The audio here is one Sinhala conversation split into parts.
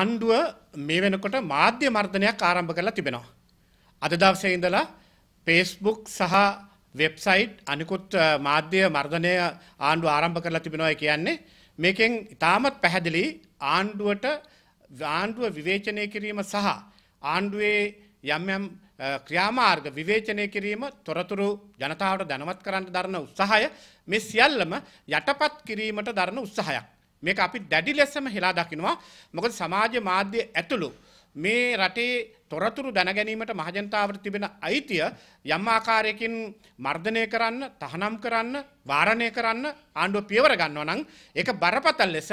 අණ්ඩුව මේ වෙනකොට මාධ්‍ය මර්ධනයක් ආරම්භ කරලා තිබෙනවා. අද දවසේ ඉඳලා Facebook සහ වෙබ්සයිට් අනිකුත් මාධ්‍ය මර්ධනය ආණ්ඩුව ආරම්භ කරලා තිබෙනවා කියන්නේ මේකෙන් ඉතාමත් පැහැදිලි ආණ්ඩුවට ආණ්ඩුව විවේචනය කිරීම සහ ආණ්ඩුවේ යම් යම් ක්‍රියාමාර්ග විවේචනය කිරීම තොරතුරු ජනතාවට දැනවත් කරන්න දරන උත්සාහය මේ සියල්ලම යටපත් කිරීමට දරන උත්සාහයක්. මේක අපි දැඩි ලෙස්සම හෙලා දකිනවා මොකද සමාජ මාධ්‍ය ඇතුළු මේ රටේ තොරතුරු දැනගැනීමට මහජනතාවට තිබෙන අයිතිය යම් ආකාරයකින් මර්ධනය කරන්න තහනම් කරන්න වාරණය කරන්න ආණ්ඩුව පියවර ගන්නවා නම් ඒක බරපතල ලෙස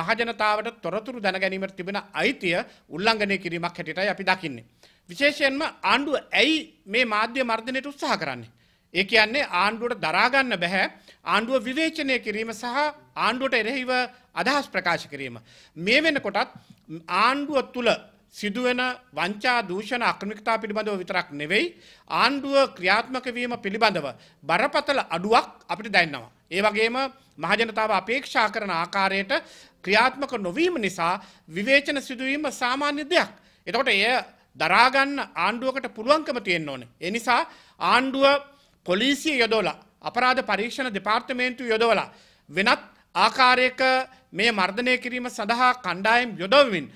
මහජනතාවට තොරතුරු දැනගැනීමට තිබෙන අයිතිය උල්ලංඝනය කිරීමක් හැටියටයි අපි දකින්නේ විශේෂයෙන්ම ආණ්ඩුව ඇයි මේ මාධ්‍ය මර්ධනයට උත්සාහ කරන්නේ ඒ කියන්නේ ආණ්ඩුවට දරාගන්න බැහැ ආණ්ඩුව විවේචනය කිරීම සහ ආණ්ඩුවට එරෙහිව අදහස් ප්‍රකාශ කිරීම. මේ වෙන කොටත් ආණ්ඩුව තුළ සිදුවෙන වංචා දූෂණ අක්‍රමිකතා පිළිබඳව විතරක් නෙවෙයි ආණ්ඩුව ක්‍රියාත්මක වීම පිළිබඳව බරපතල අඩුවක් අපිට දැන්නවා. ඒ වගේම මහජනතාව අපේක්ෂා කරන ආකාරයට ක්‍රියාත්මක නොවීම නිසා විවේචන සිදුවීම සාමාන්‍ය දෙයක්. එතකොට එය දරාගන්න ආණ්ඩුවකට පුළුවන්කම තියෙන්න ඕනේ. එනිසා ආණ්ඩුව පොලිසිය යොදෝලා අපරාධ පරීක්ෂණ දෙපාර්තමේන්තු යොදවලා වෙනත් ආකාරයක මේ මර්ධනය කිරීම සඳහා කණ්ඩායම් යොදවමින්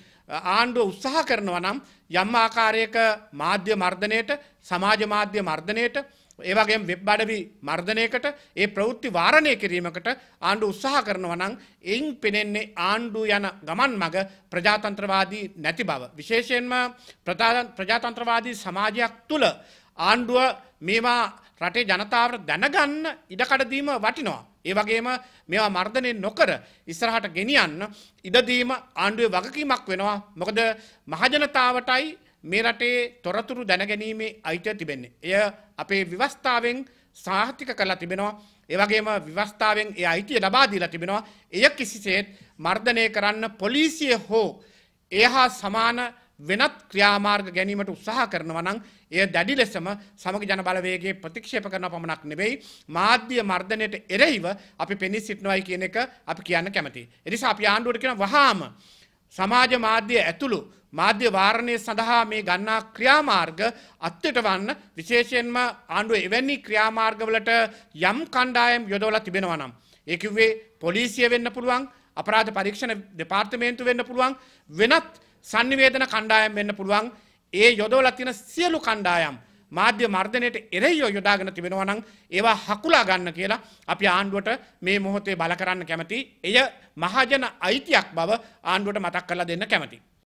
ආණ්ඩුව උත්සාහ කරනවා නම් යම් ආකාරයක මාධ්‍ය මර්ධනයට සමාජ මාධ්‍ය මර්ධනයට ඒවගේ වෙබ් අඩවි මර්ධනයකට ඒ ප්‍රවෘත්ති වාරණය කිරීමකට ආණ්ඩු උත්සාහ කරනවා නම් එයින් පෙනෙන්නේ ආණ්ඩු යන ගමන් මඟ ප්‍රජාතන්ත්‍රවාදී නැති බව. විශේෂයෙන්ම ප්‍රජාතන්ත්‍රවාදී සමාජයක් තුළ ආණ්ඩුව මේවා රටේ ජනතාව දැනගන්න ඉඩකඩදීම වටිනවා. ඒ වගේම මේවා මර්ධනය නොකර ඉස්සරහට ගෙනියන්න ඉඩදීම ආණ්ඩුවේ වගකීමක් වෙනවා. මොකද මහජනතාවටයි මේ රටේ තොරතුරු දැනගැනීමේ අයිතිය තිබෙන්නේ. එය අපේ විවස්ථාවෙන් සාහතික කරලා තිබෙනවා. ඒවගේම විවස්ථාවෙන් ඒ අයිතිය ලබා දීලා තිබෙනවා. එය කිසිසේත් මර්ධනය කරන්න පොලිසිය හෝ ඒ හා සමාන වෙනත් ක්‍රියාමාර්ග ගැනීමට උත්සාහ කරනවා නම් එය දැඩි ලෙසම සමග ජන බලවේගයේ ප්‍රතික්ෂේප කරන පමණක් නෙවෙයි මාධ්‍ය මර්ධනයට එරෙහිව අපි පෙනී සිටිනවායි කියන එක අපි කියන්න කැමතියි. ඒ නිසා අපි ආණ්ඩුවට කියන වහාම සමාජ මාධ්‍ය ඇතුළු මාධ්‍ය වාරණය සඳහා මේ ගන්නා ක්‍රියාමාර්ග අත්වට වන්න විශේෂයෙන්ම ආණ්ඩුව එවැනි ක්‍රියාමාර්ගවලට යම් කණ්ඩායම් යොදවලා තිබෙනවා නම්. ඒකිව්වේ පොලිසිය වෙන්න පුළුවන් අපරාධ පරීක්ෂණ දෙපාර්තමේන්තු වෙන්න පුළුවන් වෙනත් සංනිවේදන කණ්ඩායම් වෙන්න පුළුවන් ඒ යොදවලා තියෙන සියලු කණ්ඩායම් මාධ්‍ය මර්ධනයට එරෙහිව යොදාගෙන තිබෙනවා නම් ඒවා හකුලා ගන්න කියලා අපි ආණ්ඩුවට මේ මොහොතේ බල කරන්න කැමති. එය මහජන අයිතියක් බව ආණ්ඩුවට මතක් කරලා දෙන්න කැමතියි.